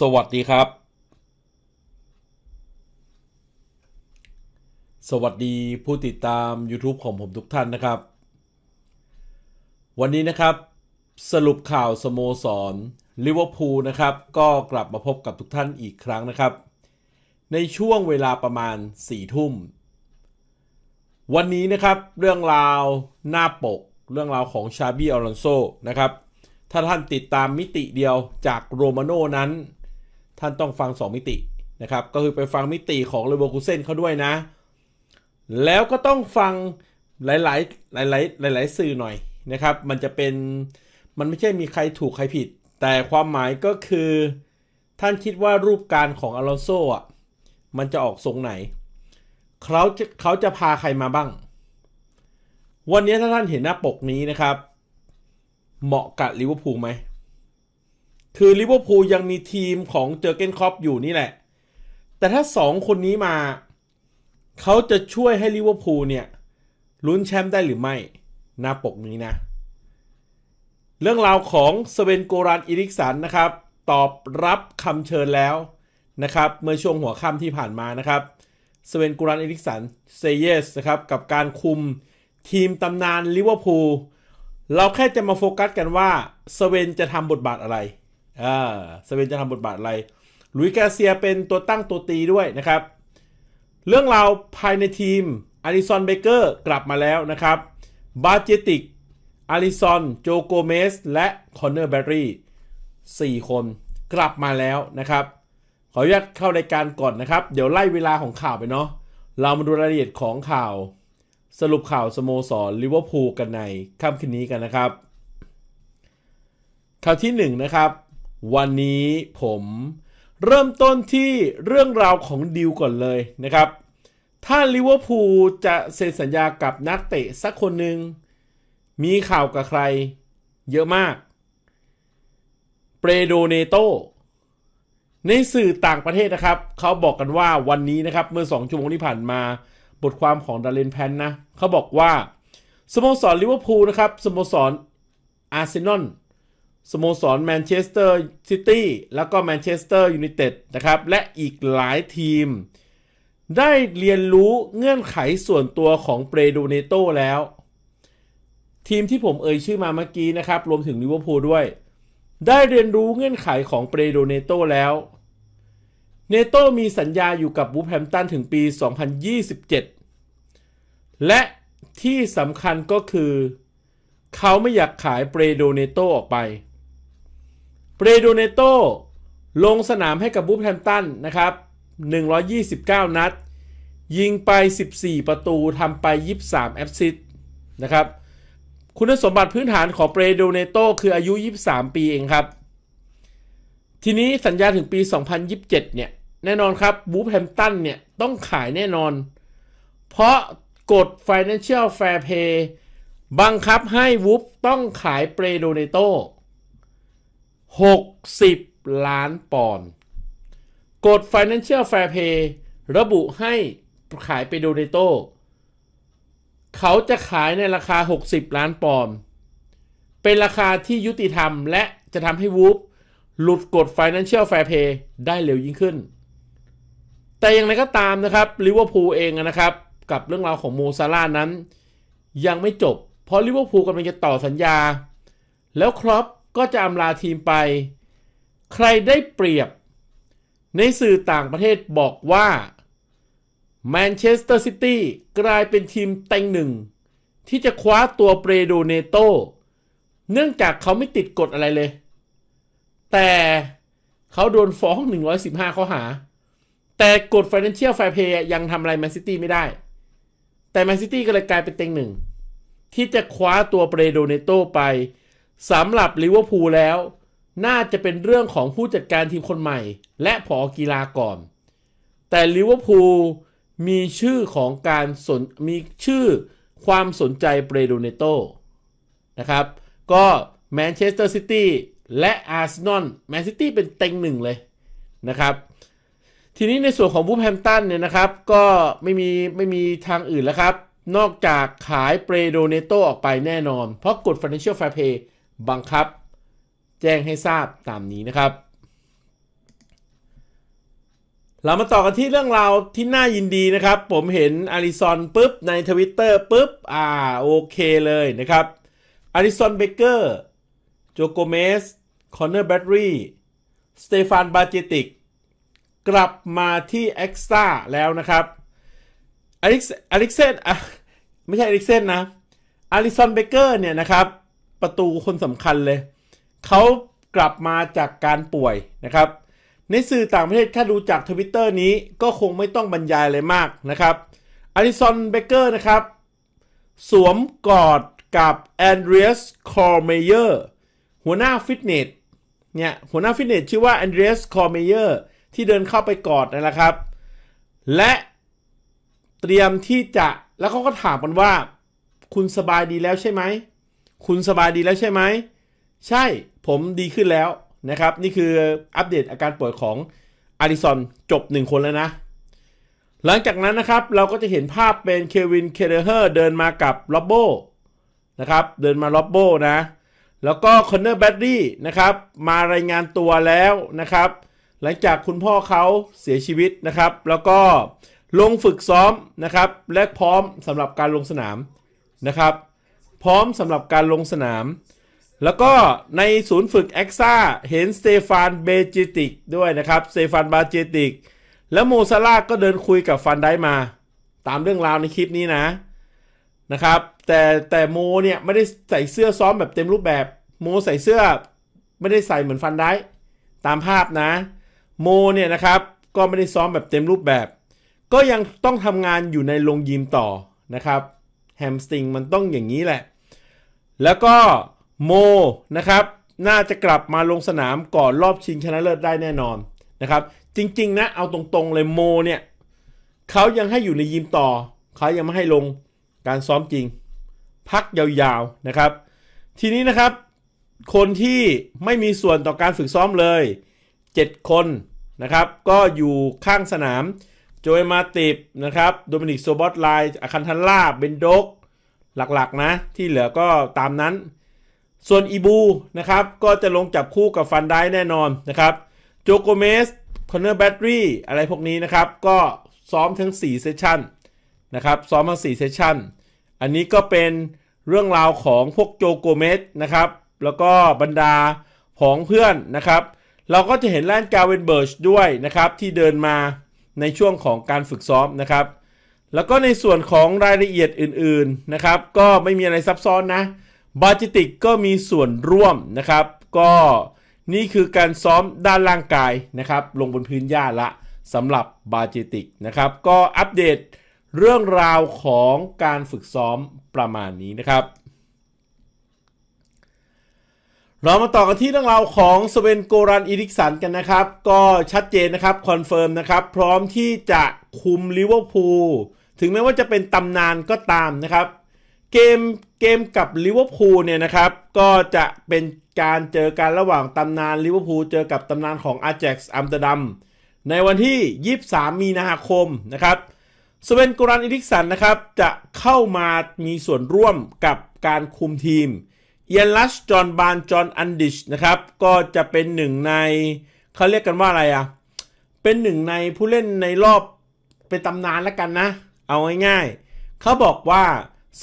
สวัสดีครับ สวัสดีผู้ติดตาม YouTube ของผมทุกท่านนะครับ วันนี้นะครับ สรุปข่าวสโมสรลิเวอร์พูลนะครับ ก็กลับมาพบกับทุกท่านอีกครั้งนะครับ ในช่วงเวลาประมาณ 4 ทุ่ม วันนี้นะครับเรื่องราวหน้าปกเรื่องราวของชาบี้อลอนโซนะครับถ้าท่านติดตามมิติเดียวจากโรมาโน่นั้นท่านต้องฟัง 2 มิติ นะครับ ก็คือไปฟังมิติของเลเวอร์คูเซนเขาด้วยนะ แล้วก็ต้องฟังหลาย ๆ หลาย ๆ หลายๆสื่อหน่อยนะครับ มันจะเป็น มันไม่ใช่มีใครถูกใครผิด แต่ความหมายก็คือท่านคิดว่ารูปการของอรอนโซอ่ะ มันจะออกทรงไหนเขาจะเขาจะพาใครมาบ้าง วันนี้ถ้าท่านเห็นหน้าปกนี้นะครับ เหมาะกับลิเวอร์พูลไหมคือลิเวอร์พูลยังมีทีมของเจอเกนครอปอยู่นี่แหละ แต่ถ้าสองคนนี้มา เขาจะช่วยให้ลิเวอร์พูลเนี่ยลุ้นแชมป์ได้หรือไม่นาปกนี้นะ เรื่องราวของสเวนโกรันอิริกสันนะครับ ตอบรับคำเชิญแล้ว นะครับ เมื่อช่วงหัวค่าที่ผ่านมานะครับสเวนกูรันอิริกสันเซเยสนะครับ กับการคุมทีมตำนานลิเวอร์พูลเราแค่จะมาโฟกัสกันว่าสเวนจะทำบทบาทอะไรอ่าสเปนจะทำบทบาทอะไร ลุยกาเซียเป็นตัวตั้งตัวตีด้วยนะครับ เรื่องราวภายในทีมอาริซอนเบเกอร์กลับมาแล้วนะครับ บาเจติกอาริซอนโจโกเมสและคอนเนอร์แบรรี่4คนกลับมาแล้วนะครับ ขออนุญาตเข้ารายการก่อนนะครับ เดี๋ยวไล่เวลาของข่าวไปเนาะ เรามาดูรายละเอียดของข่าว สรุปข่าวสโมสรลิเวอร์พูลกันในค่ำคืนนี้กันนะครับ ข่าวที่ 1 นะครับวันนี้ผมเริ่มต้นที่เรื่องราวของดิวก่อนเลยนะครับ ถ้าลิเวอร์พูลจะเซ็นสัญญากับนักเตะสักคนหนึ่งมีข่าวกับใครเยอะมากเปรโดเนโตในสื่อต่างประเทศนะครับ เขาบอกกันว่าวันนี้นะครับ เมื่อ 2ชั่วโมงที่ผ่านมาบทความของ ดาเลนแพนนะเขาบอกว่าสโมสรลิเวอร์พูลนะครับสโมสรอาร์เซนอลสโมสรแมนเชสเตอร์ซิตี้แล้วก็แมนเชสเตอร์ยูไนเต็ดนะครับ และอีกหลายทีม ได้เรียนรู้เงื่อนไขส่วนตัวของเปโดเนโตแล้ว ทีมที่ผมเอ่ยชื่อมาเมื่อกี้นะครับ รวมถึงลิเวอร์พูลด้วย ได้เรียนรู้เงื่อนไขของเปโดเนโตแล้วเนโตมีสัญญาอยู่กับบูแฮมตันถึงปี 2027 และที่สำคัญก็คือเขาไม่อยากขายเปโดเนโตออกไปเปโดเนโตลงสนามให้กับบูฟแฮมตันนะครับ129 นัด ยิงไป 14 ประตูทำไป 23 แอสซิสต์นะครับคุณสมบัติพื้นฐานของเปโดเนโตคืออายุ 23 ปีเองครับทีนี้สัญญาถึงปี 2027 เนี่ย แน่นอนครับบูฟแฮมตันเนี่ย ต้องขายแน่นอน เพราะกฎ Financial Fair Play บังคับให้วูฟต้องขายเปรโดเนโต60 ล้านปอนด์กฎ Financial Fair Play ระบุให้ขายไปโดเนโตเขาจะขายในราคา 60 ล้านปอนด์เป็นราคาที่ยุติธรรมและจะทำให้วูฟหลุดกฎ Financial Fair Play ได้เร็วยิ่งขึ้น แต่อย่างไรก็ตามนะครับลิเวอร์พูลเองนะครับกับเรื่องราวของโมซาร่านั้น ยังไม่จบเพราะลิเวอร์พูลกำลังจะต่อสัญญาแล้วครอปก็จะอำลาทีมไป ใครได้เปรียบในสื่อต่างประเทศบอกว่าแมนเชสเตอร์ซิตี้กลายเป็นทีมเต็งหนึ่งที่จะคว้าตัวเปรโดเนโตเนื่องจากเขาไม่ติดกฎอะไรเลย แต่เขาโดนฟ้อง 115ข้อหา แต่กฎ Financial Fair Play ยังทำอะไรแมนซิตี้ไม่ได้ แต่แมนซิตี้ก็เลยกลายเป็นเต็งหนึ่งที่จะคว้าตัวเปรโดเนโตไปสำหรับลิเวอร์พูลแล้วน่าจะเป็นเรื่องของผู้จัดการทีมคนใหม่ และผอกีฬาก่อน แต่ลิเวอร์พูลมีชื่อของการสนมีชื่อความสนใจเปโดเนโตนะครับก็แมนเชสเตอร์ซิตี้และอาร์เซนอลแมนซิตี้เป็นเต็งหนึ่งเลยนะครับทีนี้ในส่วนของบูแฮมตันเนี่ยนะครับก็ไม่มีไม่มีทางอื่นแล้วครับนอกจากขายเปโดเนโตออกไปแน่นอน เพราะกฎ Financial Fair Play บังคับ แจ้งให้ทราบตามนี้นะครับ เรามาต่อกันที่เรื่องราวที่น่ายินดีนะครับผมเห็นอาริซอนปุ๊บในทวิตเตอร์ปุ๊บอ่าโอเคเลยนะครับอาริซอนเบเกอร์โจโกเมสคอนเนอร์แบตรีสเตฟานบาเจติกกลับมาที่เอ็กซ์ตาแล้วนะครับอาลิกอเเซนไม่ใช่อาลิกเซนนะอาริซอนเบเกอร์เนี่ยนะครับประตูคนสำคัญเลย เขากลับมาจากการป่วยนะครับ ในสื่อต่างประเทศ ถ้าดูจากทวิตเตอร์นี้ก็คงไม่ต้องบรรยายเลยมากนะครับอาริซอนเบเกอร์นะครับ สวมกอดกับแอนเดรียสคอร์เมเยอร์หัวหน้าฟิตเนส เนี่ยหัวหน้าฟิตเนสชื่อว่าแอนเดรียสคอร์เมเยอร์ที่เดินเข้าไปกอดนั่นแหละครับ และเตรียมที่จะแล้วเขาก็ถามกันว่าคุณสบายดีแล้วใช่ไหมคุณสบายดีแล้วใช่ไหมใช่ผมดีขึ้นแล้วนะครับนี่คืออัปเดตอาการป่วยของอาริสันจบ1 คนแล้วนะ หลังจากนั้นนะครับเราก็จะเห็นภาพเป็นเควินเคเดเฮอร์เดินมากับล็อบโบนะครับเดินมาล็อบโบนะแล้วก็คอนเนอร์แบดดี้นะครับมารายงานตัวแล้วนะครับ หลังจากคุณพ่อเขาเสียชีวิตนะครับ แล้วก็ลงฝึกซ้อมนะครับ และพร้อมสำหรับการลงสนามนะครับพร้อมสำหรับการลงสนาม แล้วก็ในศูนย์ฝึกแอ็กซ่าเห็นสเตฟานเบจิติกด้วยนะครับสเตฟานบาเจติกแล้วโมซาลาก็เดินคุยกับฟันได้มา ตามเรื่องราวในคลิปนี้นะนะครับ แต่แต่โมเนี่ย ไม่ได้ใส่เสื้อซ้อมแบบเต็มรูปแบบ โมใส่เสื้อไม่ได้ใส่เหมือนฟันได้ตามภาพนะ โมเนี่ยนะครับก็ไม่ได้ซ้อมแบบเต็มรูปแบบ ก็ยังต้องทำงานอยู่ในโรงยิมต่อนะครับแฮมสติงมันต้องอย่างนี้แหละ แล้วก็โมนะครับน่าจะกลับมาลงสนามก่อนรอบชิงชนะเลิศได้แน่นอนนะครับ จริงๆนะเอาตรงๆ เลยโมเนี่ยเขายังให้อยู่ในยิมต่อ เขายังไม่ให้ลงการซ้อมจริง พักยาวๆนะครับ ทีนี้นะครับคนที่ไม่มีส่วนต่อการฝึกซ้อมเลย 7 คนนะครับ ก็อยู่ข้างสนามโจเอมาติบนะครับ โดมินิก โซบอตไลน์อาคันทันล่าเบนโดกหลัก ๆ นะ ที่เหลือก็ตามนั้น ส่วนอีบูนะครับ ก็จะลงจับคู่กับฟันได้แน่นอนนะครับ โจโกเมส คอนเนอร์แบตเตอรี่อะไรพวกนี้นะครับ ก็ซ้อมทั้ง 4เซสชั่นนะครับ ซ้อมทั้ง4เซสชั่น อันนี้ก็เป็นเรื่องราวของพวกโจโกเมสนะครับ แล้วก็บรรดาของเพื่อนนะครับ เราก็จะเห็นแลนกาเวนเบิร์ชด้วยนะครับที่เดินมาในช่วงของการฝึกซ้อมนะครับ แล้วก็ในส่วนของรายละเอียดอื่นๆนะครับ ก็ไม่มีอะไรซับซ้อนนะ บาจิติกก็มีส่วนร่วมนะครับ ก็นี่คือการซ้อมด้านร่างกายนะครับ ลงบนพื้นหญ้าละสำหรับบาจิติกนะครับ ก็อัปเดตเรื่องราวของการฝึกซ้อมประมาณนี้นะครับเรามาต่อกันที่เรื่องราวของสเวนโกรันอีริกสันกันนะครับ ก็ชัดเจนนะครับคอนเฟิร์มนะครับ พร้อมที่จะคุมลิเวอร์พูลถึงแม้ว่าจะเป็นตำนานก็ตามนะครับ เกมเกมกับลิเวอร์พูลเนี่ยนะครับ ก็จะเป็นการเจอกันระหว่างตำนานลิเวอร์พูลเจอกับตำนานของอาแจ็กซ์อัมสเตอร์ดัมในวันที่ 23 มีนาคมนะครับสเวนโกรันอีริกสันนะครับจะเข้ามามีส่วนร่วมกับการคุมทีมเยลัสจอห์นบานจอห์นอันดิช นะครับ ก็จะเป็นหนึ่งใน เขาเรียกกันว่าอะไรอะ่ะ เป็นหนึ่งในผู้เล่นในรอบเป็นตำนานแล้วกันนะ เอาง่ายๆเขาบอกว่า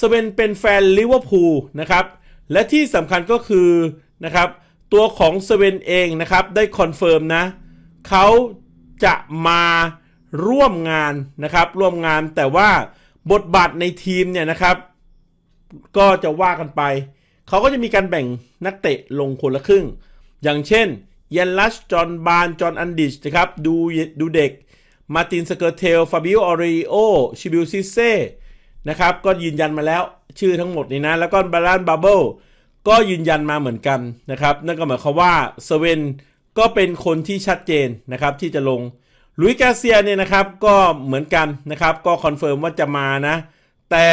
สเวนเป็นแฟนลิเวอร์พูลนะครับ และที่สำคัญก็คือ นะครับ ตัวของสเวนเองนะครับ ได้คอนเฟิร์มนะ เขาจะมาร่วมงานนะครับ ร่วมงานแต่ว่าบทบาทในทีมเนี่ยนะครับ ก็จะว่ากันไปเขาก็จะมีการแบ่งนักเตะลงคนละครึ่ง อย่างเช่น เยนลัช จอห์นบาน จอห์นอันดิช นะครับดูดูเด็ก มาติน สเกอร์เทล ฟาบิโอ ออริโอ ชิบิลซิเซ่นะครับ ก็ยืนยันมาแล้วชื่อทั้งหมดนี้นะ แล้วก็ บารานบาเบิลก็ยืนยันมาเหมือนกันนะครับ นั่นก็หมายความว่า เซเวนก็เป็นคนที่ชัดเจนนะครับที่จะลงลุยกาเซียเนี่ยนะครับ ก็เหมือนกันนะครับ ก็คอนเฟิร์มว่าจะมานะ แต่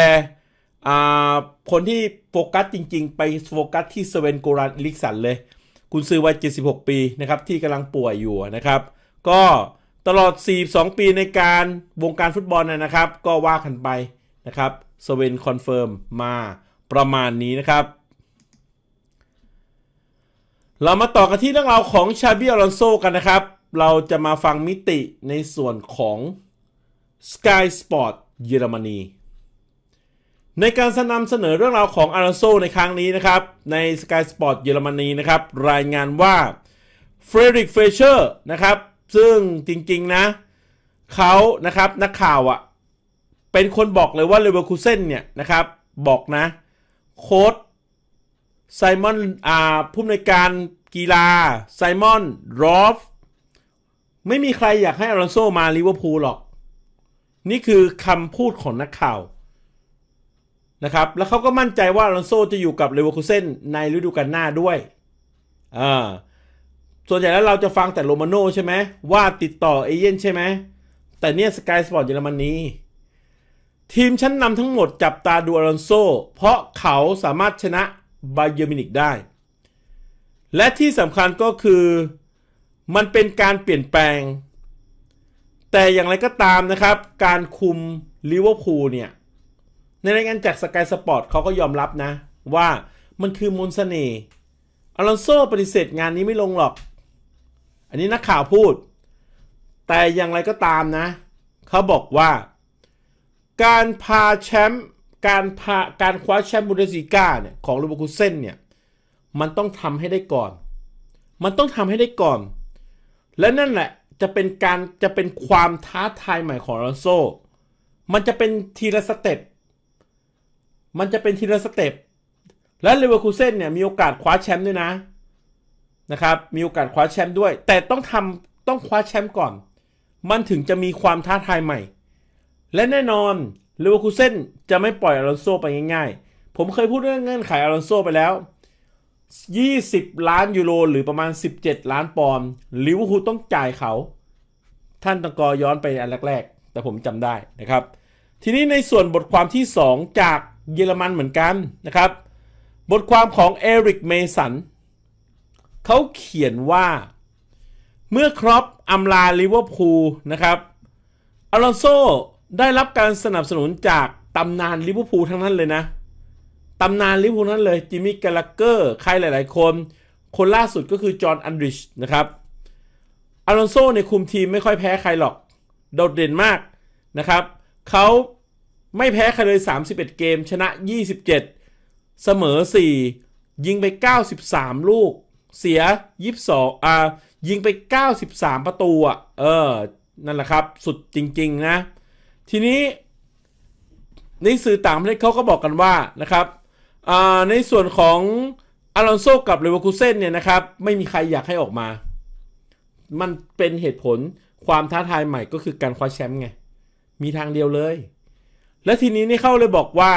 คนที่โฟกัสจริงๆไปโฟกัสที่สเวนโกรันลิกสันเลย คุณซื้อวัย76 ปีนะครับ ที่กำลังป่วยอยู่นะครับ ก็ตลอด 42 ปีในการวงการฟุตบอลนะครับ ก็ว่ากันไป นะครับสเวนคอนเฟิร์มมาประมาณนี้นะครับ เรามาต่อกันที่เรื่องราวของชาบิอลอนโซกันนะครับ เราจะมาฟังมิติในส่วนของ Sky Sport เยอรมนีในการนำเสนอเรื่องราวของอาราโซในครั้งนี้นะครับ ใน Sky Sport เยอรมนีนะครับ รายงานว่าเฟรดริกเฟเชอร์นะครับ ซึ่งจริงๆนะเขานะครับ นักข่าวอะ่ะเป็นคนบอกเลยว่าเลเวอร์คูเซนเนี่ยนะครับ บอกนะ โค้ดไซมอนอ่าผู้ในการกีฬาไซมอนรอฟไม่มีใครอยากให้อาราโซมาลิเวอร์พูลหรอก นี่คือคำพูดของนักข่าวนะครับ แล้วเขาก็มั่นใจว่าลอนโซจะอยู่กับเลเวอร์คูเซนในฤดูกาลหน้าด้วยอ่าส่วนใหญ่แล้วเราจะฟังแต่โรมาโน่ใช่ไหมว่าติดต่อเอเย่นใช่ไหมแต่เนี่ยสกายสปอร์ตเยอรมนีทีมชั้นนำทั้งหมดจับตาดูอลอนโซเพราะเขาสามารถชนะบาเยอร์มินิกได้ และที่สำคัญก็คือมันเป็นการเปลี่ยนแปลง แต่อย่างไรก็ตามนะครับ การคุมลิเวอร์พูลเนี่ยในรายงานจากสกายสปอร์ตเขาก็ยอมรับนะ ว่ามันคือมนสเสน่ห์อลอนโซ ปฏิเสธงานนี้ไม่ลงหรอก อันนี้นักข่าวพูด แต่อย่างไรก็ตามนะเขาบอกว่า การพาแชมป์การพาการคว้าแชมป์บูเดสิก้าเนี่ย ของลูบคุเซนเนี่ย มันต้องทำให้ได้ก่อน มันต้องทำให้ได้ก่อน และนั่นแหละจะเป็นการจะเป็นความท้าทายใหม่ของอลอนโซ มันจะเป็นทีละสเต็ปมันจะเป็นทีละสเต็ปและเลเวอร์คูเซ่นเนี่ยมีโอกาสคว้าแชมป์ด้วยนะนะครับมีโอกาสคว้าแชมป์ด้วย แต่ต้องทำต้องคว้าแชมป์ก่อน มันถึงจะมีความท้าทายใหม่ และแน่นอนเลเวอร์คูเซ่นจะไม่ปล่อยอารอนโซไปง่าย ๆ ผมเคยพูดเรื่องเงื่อนไขอารอนโซไปแล้ว 20 ล้านยูโรหรือประมาณ 17 ล้านปอนด์ลิเวอร์พูลต้องจ่ายเขา ท่านตงกอย้อนไปอันแรก ๆ แต่ผมจำได้นะครับ ทีนี้ในส่วนบทความที่2จากเยอรมันเหมือนกันนะครับบทความของเอริกเมสันเขาเขียนว่าเมื่อครอปอมลาลิเวอร์พูลนะครับอลอนโซได้รับการสนับสนุนจากตำนานลิเวอร์พูลทั้งนั้นเลยนะ ตำนานลิเวอร์พูลนั้นเลยจิมมี่กาลาเกอร์ใครหลาย ๆ คนคนล่าสุดก็คือจอห์นอันดริชนะครับอลอนโซในคุมทีมไม่ค่อยแพ้ใครหรอกโดดเด่นมากนะครับเขาไม่แพ้ใครเลย 31 เกม ชนะ 27 เสมอ 4 ยิงไป 93 ลูก เสีย 22อ่ายิงไป 93 ประตูอ่ะเออ นั่นแหละครับ สุดจริง ๆ นะ ทีนี้ ในสื่อต่างประเทศเขาก็บอกกันว่านะครับ อ่า ในส่วนของอารอนโซกับเลเวอร์คูเซนเนี่ยนะครับ ไม่มีใครอยากให้ออกมา มันเป็นเหตุผลความท้าทายใหม่ก็คือการคว้าแชมป์ไง มีทางเดียวเลยและทีนี้นี่เข้าเลยบอกว่า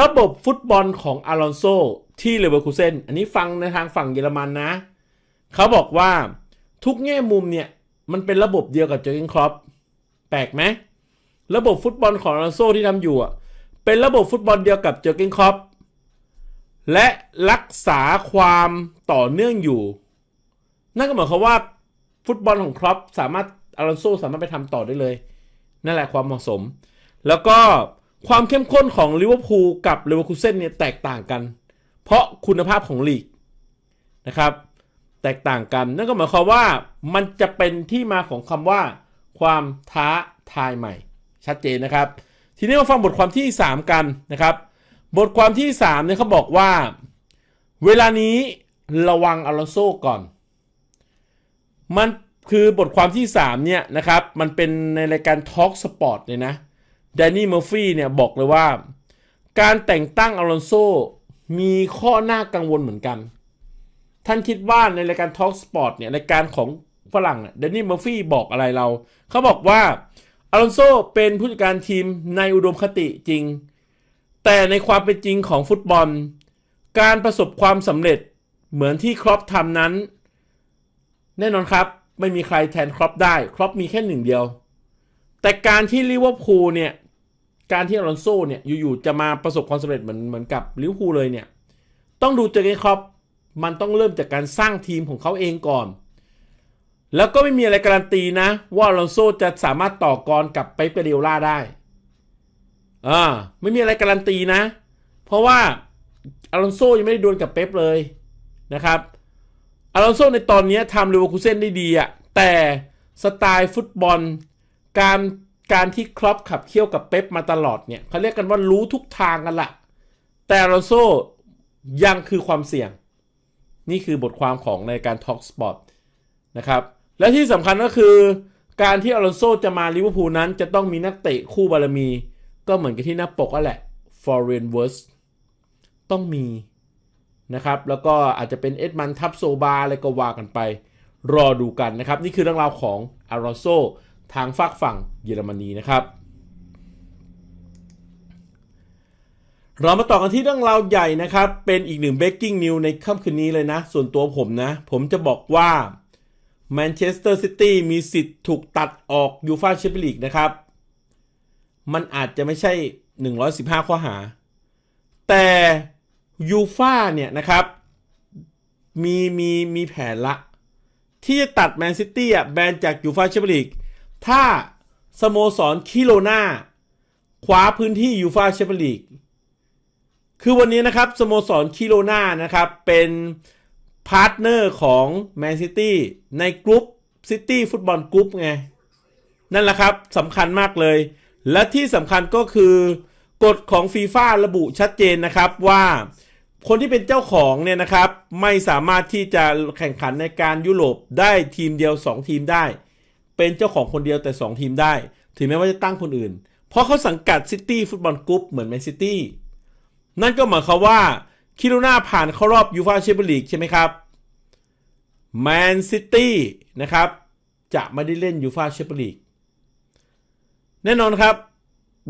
ระบบฟุตบอลของอารอนโซที่เลเวอร์คูเซนอันนี้ฟังในทางฝั่งเยอรมันนะ เขาบอกว่าทุกแง่มุมเนี่ยมันเป็นระบบเดียวกับ เจอร์กินครอปแปลกไหม ระบบฟุตบอลของอารอนโซที่ทำอยู่อะเป็นระบบฟุตบอลเดียวกับเจอร์กินครอปและรักษาความต่อเนื่องอยู่ นั่นก็หมายความว่าฟุตบอลของครอปสามารถอารอนโซสามารถไปทำต่อได้เลย นั่นแหละความเหมาะสมแล้วก็ความเข้มข้นของลิเวอร์พูลกับเลเวอร์คูเซ่นเนี่ยแตกต่างกัน เพราะคุณภาพของลีกนะครับแตกต่างกันนั่นก็หมายความว่ามันจะเป็นที่มาของคำว่า ความท้าทายใหม่ ชัดเจนนะครับ ทีนี้มาฟังบทความที่ 3 กันนะครับ บทความที่3เนี่ยเขาบอกว่า เวลานี้ระวังอลอโซก่อน มัน คือบทความที่3เนี่ยนะครับ มันเป็นในรายการ Talk Sport เลยนะแดนนี่เมอร์ฟี่เนี่ย บอกเลยว่า การแต่งตั้งอลอนโซ มีข้อหน้ากังวลเหมือนกัน ท่านคิดว่าในรายการทอล์กสปอร์ตเนี่ยรายการของฝรั่งเดนนี่เมอร์ฟี่บอกอะไรเรา เขาบอกว่าอลอนโซ เป็นผู้จัดการทีมในอุดมคติจริง แต่ในความเป็นจริงของฟุตบอล การประสบความสำเร็จเหมือนที่ครอปทำนั้น แน่นอนครับ ไม่มีใครแทนครอปได้ครอปมีแค่หนึ่งเดียวแต่การที่ลิเวอร์พูลเนี่ย การที่อลอนโซ่เนี่ยอยู่ๆจะมาประสบความสำเร็จเหมือนเหมือนกับลิเวอร์พูลเลยเนี่ย ต้องดูเจอเกนครอปมันต้องเริ่มจากการสร้างทีมของเขาเองก่อน แล้วก็ไม่มีอะไรการันตีนะ ว่าอลอนโซจะสามารถต่อกรกับไปเปเดียล่าได้อ่าไม่มีอะไรการันตีนะ เพราะว่าอลอนโซยังไม่ได้ดวลกับเป๊ปเลยนะครับอลอนโซในตอนนี้ทำลิเวอร์คูเซนได้ดีอะแต่สไตล์ฟุตบอลการการที่ครอปขับเคี่ยวกับเป๊ปมาตลอดเนี่ยเขาเรียกกันว่ารู้ทุกทางกันละแต่ลอนโซยังคือความเสี่ยง นี่คือบทความของในการ Talk Sport นะครับและที่สำคัญก็คือการที่อลอนโซจะมาลิเวอร์พูลนั้น จะต้องมีนักเตะคู่บารมี ก็เหมือนกับที่น้าปกอ่ะแหละ f o r e i g n w o r s ต้องมีนะครับแล้วก็อาจจะเป็นเอ็ดมันทับโซบาอะไรก็ว่ากันไป รอดูกันนะครับนี่คือเรื่องราวของอารอนโซทางฝากฝั่งเยอรมนีนะครับ เรามาต่อกันที่เรื่องราวใหญ่นะครับ เป็นอีกหนึ่งเบกกิ้งนิวในค่ำคืนนี้เลยนะ ส่วนตัวผมนะ ผมจะบอกว่าแมนเชสเตอร์ซิตี้มีสิทธิ์ถูกตัดออกยูฟาแชมเปี้ยนลีกนะครับ มันอาจจะไม่ใช่ 115 ข้อหา แต่ยูฟาเนี่ยนะครับ มีมีมีแผนละ ที่จะตัดแมนซิตี้อ่ะแบนจากยูฟาแชมเปี้ยนลีกถ้า สโมสรคิโลนาคว้าพื้นที่ยูฟาแชมเปี้ยนลีกคือวันนี้นะครับ สโมสรคิโลนานะครับ เป็นพาร์ทเนอร์ของแมนซิตี้ในกรุ๊ปซิตี้ฟุตบอลกรุ๊ปไงนั่นแหละครับสำคัญมากเลย และที่สำคัญก็คือกฎของฟีฟ่าระบุชัดเจนนะครับว่าคนที่เป็นเจ้าของเนี่ยนะครับไม่สามารถที่จะแข่งขันในการยุโรปได้ทีมเดียว 2 ทีมได้เป็นเจ้าของคนเดียวแต่ 2 ทีมได้ถึงแม้ว่าจะตั้งคนอื่น เพราะเขาสังกัดซิตี้ฟุตบอลกรุ๊ปเหมือนแมนซิตี้นั่นก็หมายความว่า คิโรนาผ่านเข้ารอบยูฟาแชมเปี้ยนลีกใช่ไหมครับแมนซิตี้นะครับ จะไม่ได้เล่นยูฟาแชมเปี้ยนลีกแน่นอนครับ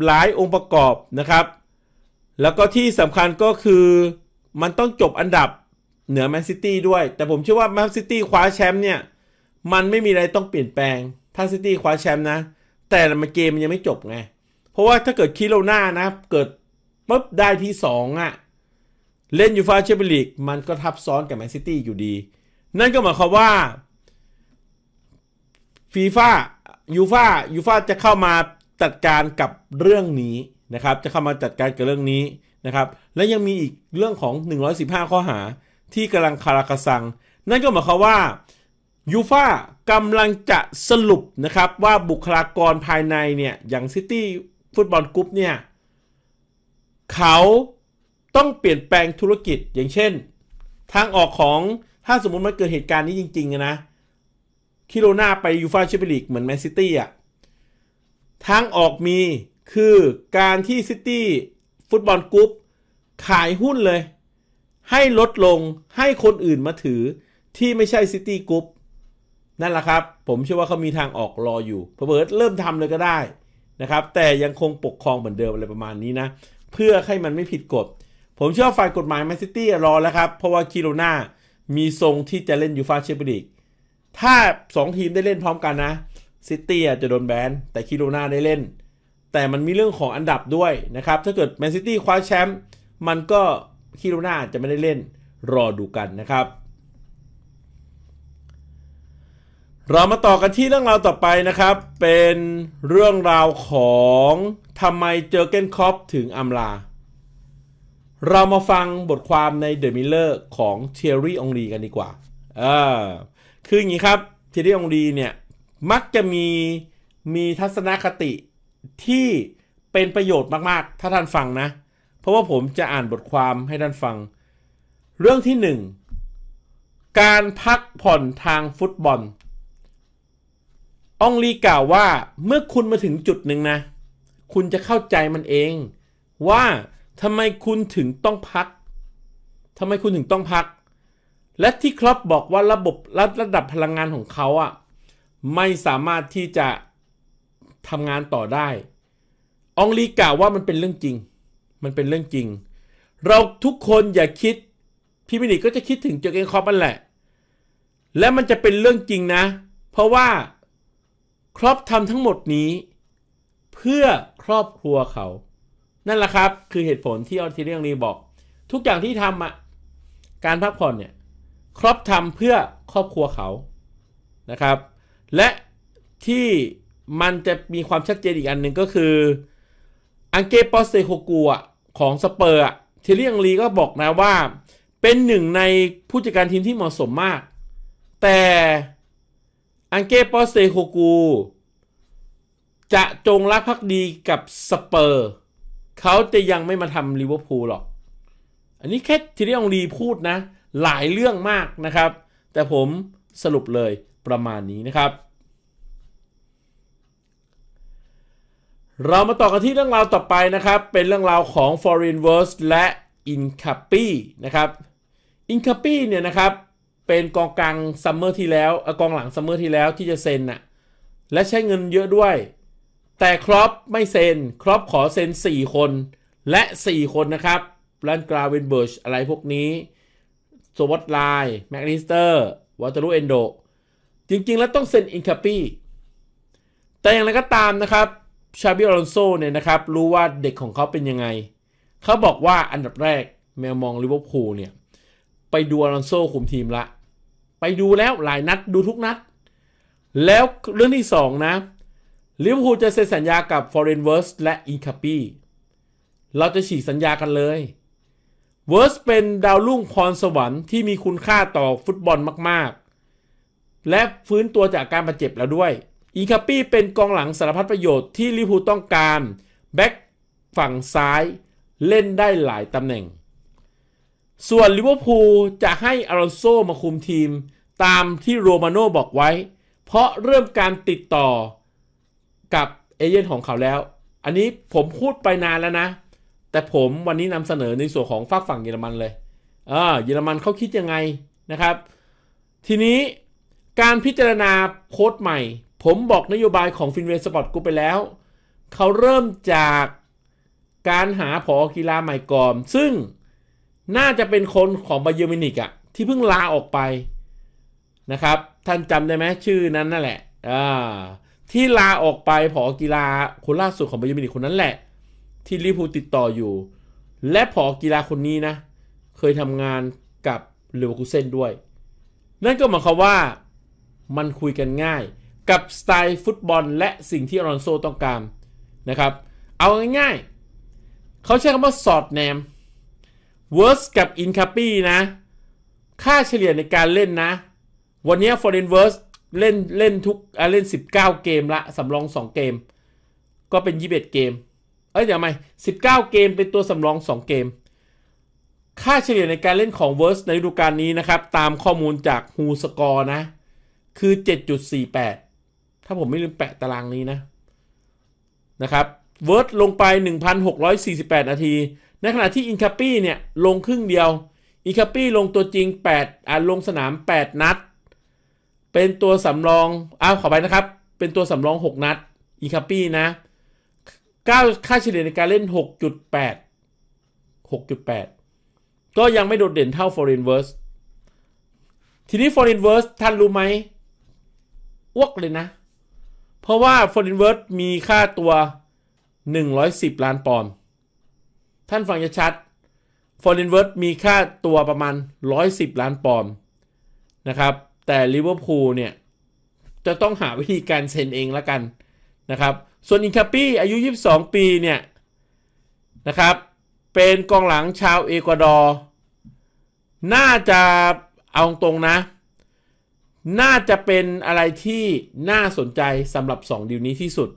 หลายองค์ประกอบนะครับ แล้วก็ที่สำคัญก็คือมันต้องจบอันดับเหนือแมนซิตี้ด้วย แต่ผมเชื่อว่าแมนซิตี้คว้าแชมป์เนี่ยมันไม่มีอะไรต้องเปลี่ยนแปลงถ้าซิตี้คว้าแชมป์นะ แต่มันเกมมันยังไม่จบไง เพราะว่าถ้าเกิดคิโรนานะ เกิดปุ๊บได้ที่2อ่ะ เล่นยูฟาเชเปียนลีก มันก็ทับซ้อนกับแมนซิตี้อยู่ดี นั่นก็หมายความว่าฟีฟ่ายูฟายูฟาจะเข้ามาจัดการกับเรื่องนี้นะครับ จะเข้ามาจัดการกับเรื่องนี้นะครับ และยังมีอีกเรื่องของ 115 ข้อหาที่กำลังคาราคาซังนั่นก็หมายความว่ายูฟากำลังจะสรุปนะครับ ว่าบุคลากรภายในเนี่ย อย่างซิตี้ฟุตบอลกรุ๊ปเนี่ย เขาต้องเปลี่ยนแปลงธุรกิจอย่างเช่น ทางออกของถ้าสมมติมันเกิดเหตุการณ์นี้จริง ๆ นะ คิโรนาไปยูฟาแชมเปี้ยนลีกเหมือนแมนซิตี้อ่ะทางออกมีคือการที่ซิตี้ฟุตบอลกรุ๊ปขายหุ้นเลย ให้ลดลงให้คนอื่นมาถือที่ไม่ใช่ซิตี้กรุ๊ปนั่นแหละครับ ผมเชื่อว่าเขามีทางออกรออยู่เผิ่อเริ่มทำเลยก็ได้นะครับ แต่ยังคงปกครองเหมือนเดิมอะไรประมาณนี้นะ เพื่อให้มันไม่ผิดกฎ ผมเชื่อฝ่ายกฎหมายแมนซิตี้รอแล้วครับ เพราะว่าคิโรนามีทรงที่จะเล่นยูฟาเชเบีิลีก ถ้า 2 ทีมได้เล่นพร้อมกันนะ ซิตี้จะโดนแบน แต่คิโรนาได้เล่น แต่มันมีเรื่องของอันดับด้วยนะครับ ถ้าเกิดแมนซิตี้คว้าแชมป์ มันก็คิโรนาจะไม่ได้เล่น รอดูกันนะครับเรามาต่อกันที่เรื่องราวต่อไปนะครับ เป็นเรื่องราวของทำไมเจอเกนคอปถึงอำลา เรามาฟังบทความในเดอะมิลเลอร์ของเทอรี่องลีกันดีกว่า เออคืออย่างนี้ครับเทอรี่องลีเนี่ย มักจะมีมีทัศนคติที่เป็นประโยชน์มาก ๆ ถ้าท่านฟังนะ เพราะว่าผมจะอ่านบทความให้ท่านฟัง เรื่องที่หนึ่งการพักผ่อนทางฟุตบอลองลีกล่าวว่าเมื่อคุณมาถึงจุดหนึ่งนะ คุณจะเข้าใจมันเองว่าทำไมคุณถึงต้องพักทำไมคุณถึงต้องพัก และที่ครอบบอกว่าระบบระระดับพลังงานของเขาอะไม่สามารถที่จะทำงานต่อได้องลีกล่าวว่ามันเป็นเรื่องจริง มันเป็นเรื่องจริง เราทุกคนอย่าคิดพี่มินิก็จะคิดถึงเจอเกนคอปมันแหละ และมันจะเป็นเรื่องจริงนะ เพราะว่าครอบทำทั้งหมดนี้เพื่อครอบครัวเขา นั่นแหละครับคือเหตุผลที่ออรเตรเรียงรีบอก ทุกอย่างที่ทำอะการพักผ่อนเนี่ยครอบทำเพื่อครอบครัวเขานะครับและที่มันจะมีความชัดเจนอีกอันหนึ่งก็คืออังเกปอสเซโคกัวของสเปอร์เทเรียงลีก็บอกนะว่า เป็นหนึ่งในผู้จัดการทีมที่เหมาะสมมากแต่อังเก้ปอสเตโคกูจะจงรักภักดีกับสเปอร์เขาจะยังไม่มาทำลิเวอร์พูลหรอก อันนี้แค่ทีเรียองรีพูดนะ หลายเรื่องมากนะครับ แต่ผมสรุปเลยประมาณนี้นะครับ เรามาต่อกันที่เรื่องราวต่อไปนะครับ เป็นเรื่องราวของ Foreign w o r s และ i n c a p i นะครับ i n c a p i เนี่ยนะครับเป็นกองกลางซัมเมอร์ที่แล้วกองหลังซัมเมอร์ที่แล้วที่จะเซ็นน่ะและใช้เงินเยอะด้วย แต่ครอปไม่เซ็นครอปขอเซ็น4 คนและ 4 คนนะครับลันกราวินเบิร์ชอะไรพวกนี้สวอตไลน์แมกนิสเตอร์วอเตอร์ลูเอนโดจริงๆแล้วต้องเซ็นอินคาปี้แต่อย่างไรก็ตามนะครับ ชาบิอลอนโซเนี่ยนะครับ รู้ว่าเด็กของเขาเป็นยังไง เขาบอกว่าอันดับแรกแมวมองลิเวอร์พูลเนี่ยไปดูอลอนโซคุมทีมละ ไปดูแล้วหลายนัดดูทุกนัด แล้วเรื่องที่2นะลิเวอร์พูลจะเซ็นสัญญากับ f o r e i g n ิร r s และอินคาปีเราจะฉีกสัญญากันเลยเวิร์สเป็นดาวรุ่งพรสวรรค์ที่มีคุณค่าต่อฟุตบอลมากๆ และฟื้นตัวจากการบาดเจ็บแล้วด้วยอีคาปี้เป็นกองหลังสารพัดประโยชน์ที่ลิพูต้องการ แบ็กฝั่งซ้ายเล่นได้หลายตำแหน่งส่วนลิเวอร์พูลจะให้อารอนโซมาคุมทีม ตามที่โรมาโน่บอกไว้ เพราะเริ่มการติดต่อกับเอเจนต์ของเขาแล้ว อันนี้ผมพูดไปนานแล้วนะ แต่ผมวันนี้นำเสนอในส่วนของฝากฝั่งเยอรมันเลยเออเยอรมันเขาคิดยังไงนะครับ ทีนี้การพิจารณาโค้ดใหม่ ผมบอกนโยบายของฟินเวสปอร์ตกูไปแล้ว เขาเริ่มจากการหาผอกีฬาใหม่ก่อนซึ่งน่าจะเป็นคนของบาเยอร์มินิกอะที่เพิ่งลาออกไปนะครับท่านจำได้ไหมชื่อนั้นนั่นแหละอ่าที่ลาออกไปผอกีฬาคนล่าสุดของบาเยอร์มินิกคนนั้นแหละ ที่ลิพูติดต่ออยู่ และผอกีฬาคนนี้นะ เคยทำงานกับเลวคูเซนด้วยนั่นก็หมายความว่ามันคุยกันง่าย กับสไตล์ฟุตบอลและสิ่งที่อรอนโซต้องการนะครับ เอาง่ายๆเขาใช้คำว่าสอดแนมเวิร์สกับอินคาปี้นะ ค่าเฉลี่ยในการเล่นนะ วันนี้ฟอร์เรนเวิร์สเล่นเล่นทุกเล่น 19 เกมละ สำรอง 2 เกม ก็เป็น 21 เกมเอ้ยเดี๋ยวไม่19 เกมเป็นตัวสำรอง 2 เกม ค่าเฉลี่ยในการเล่นของเวิร์สในฤดูกาลนี้นะครับ ตามข้อมูลจากฮูสกอร์นะ คือ 7.48 ถ้าผมไม่ลืมแปะตารางนี้นะ นะครับเวิร์สลงไป 1,648 นาทีในขณะที่อินคาปี้เนี่ยลงครึ่งเดียวอินคาปี้ลงตัวจริง 8 อ่าลงสนาม 8 นัด เป็นตัวสำรองอ้าวขอไปนะครับ เป็นตัวสำรอง 6 นัดอินคาปี้นะก้าค่าเฉลี่ยในการเล่น 6.8 6.8 ก็ยังไม่โดดเด่นเท่า Foreign Verse ทีนี้ Foreign Verse ท่านรู้ไหมอวกเลยนะ เพราะว่า Foreign Verse มีค่าตัว 110 ล้านปอนด์ท่านฟังจะชัด ฟอร์เรนเวิร์ดมีค่าตัวประมาณ 110 ล้านปอนด์นะครับ แต่ลิเวอร์พูลเนี่ยจะต้องหาวิธีการเซ็นเองละกันนะครับ ส่วนอินคาปี้อายุ 22 ปีเนี่ยนะครับเป็นกองหลังชาวเอกวาดอร์ น่าจะเอาตรงนะ น่าจะเป็นอะไรที่น่าสนใจสำหรับ 2ดิวนี้ที่สุด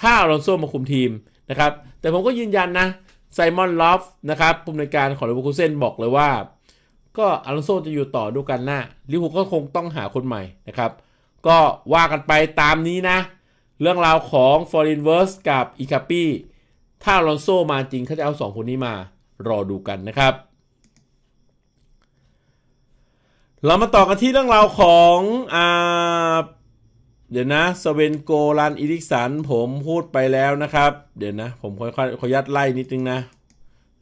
ถ้าอรอนโซมาคุมทีมนะครับ แต่ผมก็ยืนยันนะไซมอนลอฟนะครับ ผู้อำนวยการของลิเวอร์พูลเซนบอกเลยว่า ก็อลอนโซจะอยู่ต่อดูกันหน้าลิเวอร์พูลก็คงต้องหาคนใหม่นะครับ ก็ว่ากันไปตามนี้นะ เรื่องราวของฟอรินเวิร์สกับอีคาปี้ถ้าอลอนโซมาจริงเขาจะเอา 2 คนนี้มารอดูกันนะครับ เรามาต่อกันที่เรื่องราวของอ่าเดี๋ยวนะสเวนโกลันอิริกสันผมพูดไปแล้วนะครับ เดี๋ยวนะผมค่อยๆขอยัดไล่นิดนึงนะ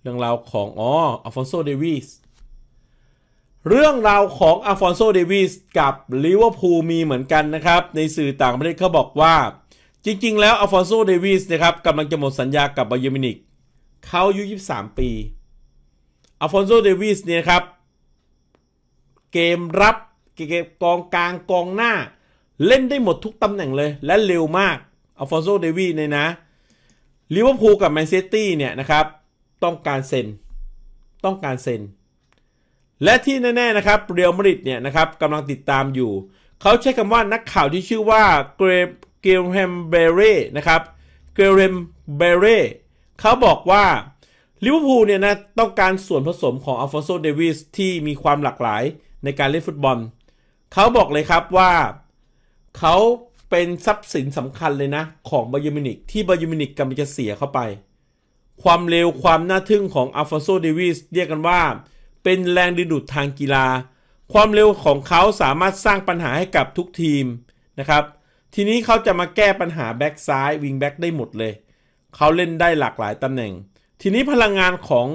เรื่องราวของอ๋ออัลฟอนโซเดวิสเรื่องราวของอัลฟอนโซเดวิสกับลิเวอร์พูลมีเหมือนกันนะครับ ในสื่อต่างประเทศเขาบอกว่าจริงๆแล้วอัลฟอนโซเดวิสนะครับกำลังจะหมดสัญญากับบาเยมินิกเขาอายุ 23ปีอัลฟอนโซเดวิสเนี่ยครับเกมรับเกมกองกลางกองหน้าเล่นได้หมดทุกตำแหน่งเลยและเร็วมาก อัลฟอนโซ เดวีเนี่ยนะ ลิเวอร์พูลกับแมนเชสเตอร์เนี่ยนะครับ ต้องการเซ็น ต้องการเซ็น และที่แน่ ๆนะครับ เรอัลมาดริดเนี่ยนะครับกำลังติดตามอยู่ เขาใช้คำว่านักข่าวที่ชื่อว่าเกรเกลแฮมเบเร่นะครับ เกลแฮมเบเร่เขาบอกว่าลิเวอร์พูลเนี่ยนะ ต้องการส่วนผสมของอัลฟอนโซ เดวิสที่มีความหลากหลายในการเล่นฟุตบอลเขาบอกเลยครับว่าเขาเป็นทรัพย์สินสำคัญเลยนะ ของบาเยมินิก ที่บาเยมินิกกำลังจะเสียเข้าไป ความเร็วความน่าทึ่งของอัลฟอโซเดวิสเรียกกันว่า เป็นแรงดึงดูดทางกีฬา ความเร็วของเขาสามารถสร้างปัญหาให้กับทุกทีมนะครับ ทีนี้เขาจะมาแก้ปัญหาแบ็กซ้ายวิงแบ็กได้หมดเลย เขาเล่นได้หลากหลายตำแหน่ง ทีนี้พลังงานของ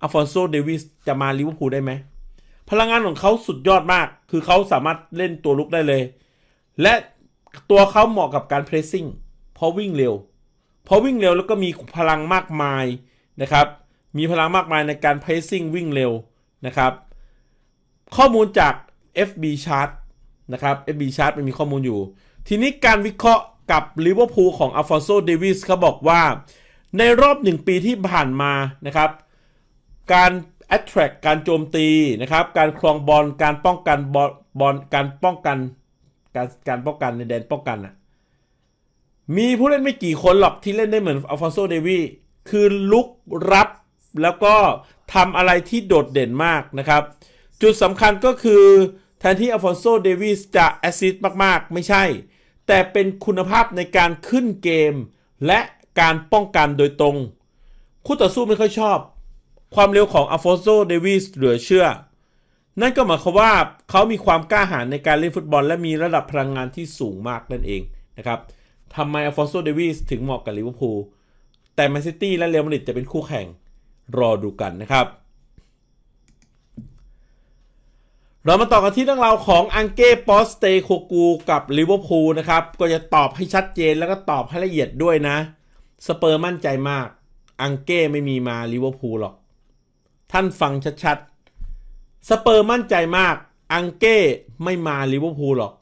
อัลฟอนโซเดวิสจะมาลิเวอร์พูลได้ไหมพลังงานของเขาสุดยอดมาก คือเขาสามารถเล่นตัวลุกได้เลยและตัวเขาเหมาะกับการเพรสซิ่งเพราะวิ่งเร็วเพราะวิ่งเร็วแล้วก็มีพลังมากมายนะครับ มีพลังมากมายในการเพรสซิ่งวิ่งเร็วนะครับ ข้อมูลจาก FB Chart นะครับ FB Chart มันมีข้อมูลอยู่ ทีนี้การวิเคราะห์กับลิเวอร์พูลของอัลฟอนโซเดวิสเขาบอกว่า ในรอบหนึ่งปีที่ผ่านมานะครับ การ attract การโจมตีนะครับ การคลองบอลการป้องกันบอลการป้องกันการการป้องกันในแดนป้องกันอะมีผู้เล่นไม่กี่คนหรอกที่เล่นได้เหมือนอัลฟอนโซเดวีคือลุกรับแล้วก็ทำอะไรที่โดดเด่นมากนะครับ จุดสำคัญก็คือแทนที่อัลฟอนโซเดวีสจะแอซิสต์มากๆไม่ใช่ แต่เป็นคุณภาพในการขึ้นเกมและการป้องกันโดยตรงคู่ต่อสู้ไม่ค่อยชอบ ความเร็วของอัลฟอนโซเดวีสเหลือเชื่อนั่นก็หมายความว่าเขามีความกล้าหาญในการเล่นฟุตบอลและมีระดับพลังงานที่สูงมากนั่นเองนะครับทำไมอัลฟอนโซเดวิสถึงเหมาะกับลิเวอร์พูลแต่แมนซิตี้และเรอัลมาดริดจะเป็นคู่แข่งรอดูกันนะครับ เรามาต่อกันที่เรื่องราวของอังเก้ปอสเตโคกูกับลิเวอร์พูลนะครับ ก็จะตอบให้ชัดเจนแล้วก็ตอบให้ละเอียดด้วยนะ สเปอร์มั่นใจมากอังเก้ไม่มีมาลิเวอร์พูลหรอก ท่านฟังชัดๆสเปอร์มั่นใจมาก อังเก้ไม่มาลิเวอร์พูลหรอก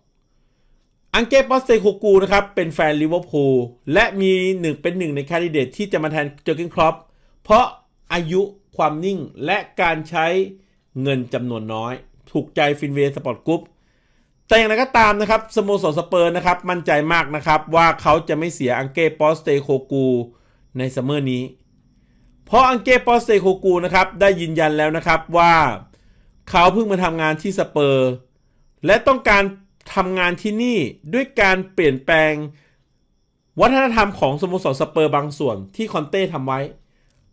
อังเก้ปอสเตโคกูนะครับ เป็นแฟนลิเวอร์พูลและมีหนึ่งเป็นหนึ่งในคนดิเดตที่จะมาแทนเจอร์กินครอปเพราะอายุความนิ่งและการใช้เงินจำนวนน้อย ถูกใจฟินเวสปอร์ตกรุ๊ปแต่อย่างไรก็ตามนะครับสโมสรสเปอร์นะครับมั่นใจมากนะครับว่าเขาจะไม่เสียอังเก้ปอสเตโคกู ในซัมเมอร์นี้ เพราะอังเก้ปอสเตโคกูนะครับได้ยืนยันแล้วนะครับว่าเขาเพิ่งมาทำงานที่สเปอร์ และต้องการทำงานที่นี่ด้วยการเปลี่ยนแปลง วัฒนธรรมของสโมสรสเปอร์บางส่วน ที่คอนเต้ทำไว้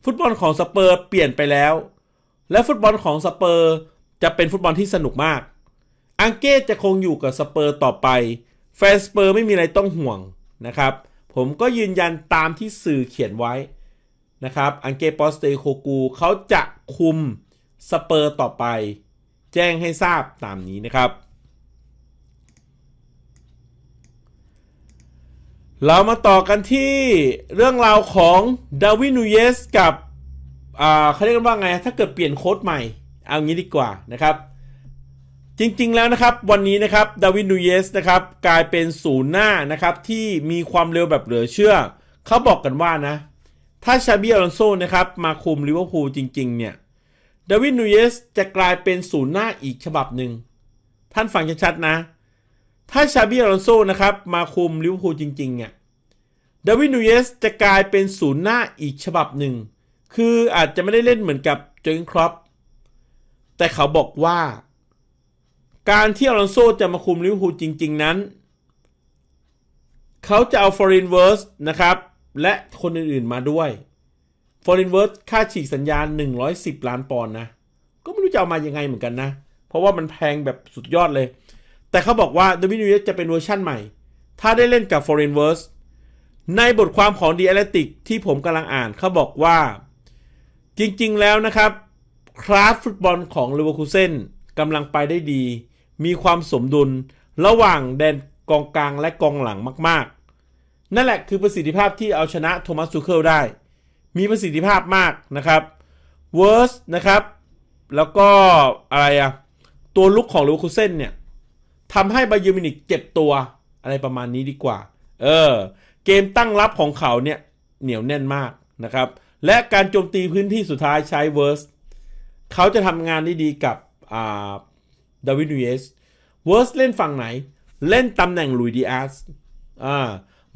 ฟุตบอลของสเปอร์เปลี่ยนไปแล้ว และฟุตบอลของสเปอร์จะเป็นฟุตบอลที่สนุกมาก อังเก้จะคงอยู่กับสเปอร์ต่อไปแฟนสเปอร์ไม่มีอะไรต้องห่วงนะครับผมก็ยืนยันตามที่สื่อเขียนไว้นะครับอังเก้ปอสเตโคกู เขาจะคุมสเปอร์ต่อไปแจ้งให้ทราบตามนี้นะครับ เรามาต่อกันที่เรื่องราวของดาวินูเยสกับ เขาเรียกว่าไง ถ้าเกิดเปลี่ยนโค้ดใหม่ เอางี้ดีกว่านะครับ จริงๆแล้วนะครับวันนี้นะครับดาวินูเยสนะครับกลายเป็นศูนย์หน้านะครับ ที่มีความเร็วแบบเหลือเชื่อ เขาบอกกันว่านะ ถ้าชาบิอลอนโซนะครับมาคุมลิเวอร์พูลจริง ๆ เนี่ยดวินนูเยสจะกลายเป็นศูนย์หน้าอีกฉบับหนึ่งท่านฟังชัดๆนะ ถ้าชาบีอลอนโซนะครับมาคุมลิเวอร์พูลจริงๆเนี่ยดวินนูเยสจะกลายเป็นศูนย์หน้าอีกฉบับหนึ่งคืออาจจะไม่ได้เล่นเหมือนกับเจอร์กครอปแต่เขาบอกว่า การที่อลอนโซจะมาคุมลิเวอร์พูลจริง ๆ นั้น เขาจะเอาฟอรินเวิร์สนะครับและคนอื่นๆมาด้วยฟอร์เรนเวิร์สค่าฉีกสัญญา110 ล้านปอนด์นะ ก็ไม่รู้จะเอามายังไงเหมือนกันนะ เพราะว่ามันแพงแบบสุดยอดเลย แต่เขาบอกว่า WWE จะเป็นเวอร์ชั่นใหม่ ถ้าได้เล่นกับ f o r ร i เ n ิร r s ในบทความของ The Athletic ที่ผมกำลังอ่านเขาบอกว่า จริงๆ แล้วนะครับคราฟฟุตบอลของเลเวอร์คูเซนกำลังไปได้ดี มีความสมดุลระหว่างแดนกองกลางและกองหลังมาก ๆ นั่นแหละคือประสิทธิภาพที่เอาชนะโทมัสซูเคิลได้มีประสิทธิภาพมากนะครับเวิร์สนะครับ แล้วก็อะไรอะตัวลุกของลูคุเซนเนี่ยทำให้บายูมินิกเจ็บตัวอะไรประมาณนี้ดีกว่าเออเกมตั้งรับของเขาเนี่ย เหนียวแน่นมากนะครับ และการโจมตีพื้นที่สุดท้ายใช้เวิร์สเขาจะทำงานได้ดีกับอ่าดาวิดนูเอสเวิร์สเล่นฝั่งไหน เล่นตำแหน่งลุยดีอาร์สอ่า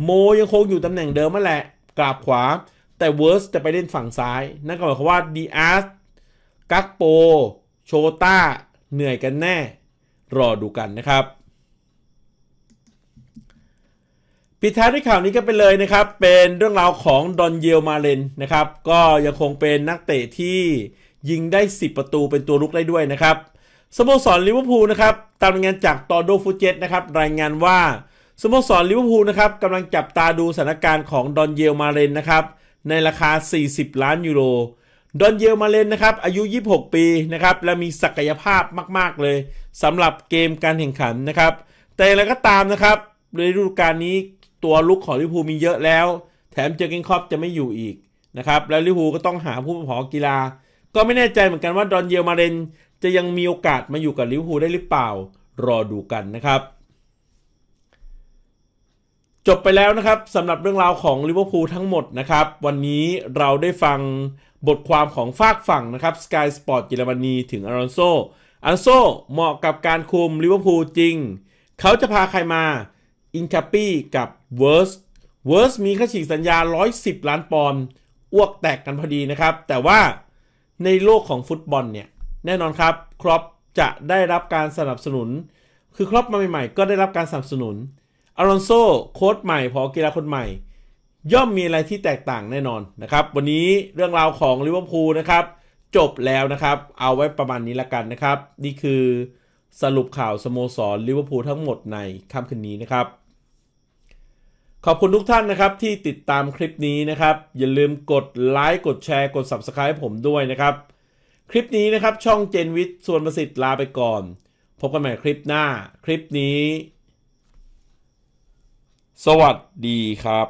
โมยังคงอยู่ตำแหน่งเดิมมาแหละกราบขวาแต่เวิร์สจะไปเล่นฝั่งซ้าย นั่นก็หมายความว่าดีอาร์ส กักโป โชต้าเหนื่อยกันแน่ รอดูกันนะครับ ปิดท้ายด้วยข่าวนี้ก็ไปเลยนะครับ เป็นเรื่องราวของดอนเยลมาเลนนะครับ ก็ยังคงเป็นนักเตะที่ยิงได้ 10 ประตูเป็นตัวลุกได้ด้วยนะครับสโมสรลิเวอร์พูลนะครับ ตามรายงานจาก ตอโดฟูเจตนะครับรายงานว่าสโมสรลิเวอร์พูลนะครับกำลังจับตาดูสถานการณ์ของดอนเยลมาเลนนะครับในราคา 40 ล้าน ยูโร ดอนเยลมาเลนนะครับ อายุ 26 ปี นะครับ และมีศักยภาพมาก ๆ เลยสำหรับเกมการแข่งขันนะครับ แต่แล้วก็ตามนะครับฤดูกาลนี้ตัวลุกของลิฟพูมีเยอะแล้ว แถมเจอเกนคอปจะไม่อยู่อีก นะครับ แล้วลิฟพูก็ต้องหาผู้ประกอกีฬา ก็ไม่แน่ใจเหมือนกันว่าดอนเยลมาเลนจะยังมีโอกาสมาอยู่กับลิฟพูได้หรือเปล่า รอดูกันนะครับจบไปแล้วนะครับสำหรับเรื่องราวของลิเวอร์พูลทั้งหมดนะครับ วันนี้เราได้ฟังบทความของฝากฝั่งนะครับ Sky Sport เยอรมนีถึงอารอนโซอารอนโซเหมาะกับการคุมลิเวอร์พูลจริง เขาจะพาใครมาอินคาปี้กับเวิร์สเวิร์สมีค่าฉีกสัญญา 110 ล้านปอนด์อ้วกแตกกันพอดีนะครับ แต่ว่าในโลกของฟุตบอลเนี่ย แน่นอนครับครอปจะได้รับการสนับสนุนคือครอปมาใหม่ๆ ก็ได้รับการสนับสนุนอารอนโซโค้ดใหม่พอกีฬาคนใหม่ ย่อมมีอะไรที่แตกต่างแน่นอนนะครับ วันนี้เรื่องราวของลิเวอร์พูลนะครับ จบแล้วนะครับเอาไว้ประมาณนี้ละกันนะครับ นี่คือสรุปข่าวสโมสรลิเวอร์พูลทั้งหมดในค่ำคืนนี้นะครับ ขอบคุณทุกท่านนะครับที่ติดตามคลิปนี้นะครับ อย่าลืมกดไลค์กดแชร์กด Subscribe ผมด้วยนะครับ คลิปนี้นะครับช่องเจนวิทย์ส่วนประสิทธิ์ลาไปก่อน พบกันใหม่คลิปหน้าคลิปนี้สวัสดีครับ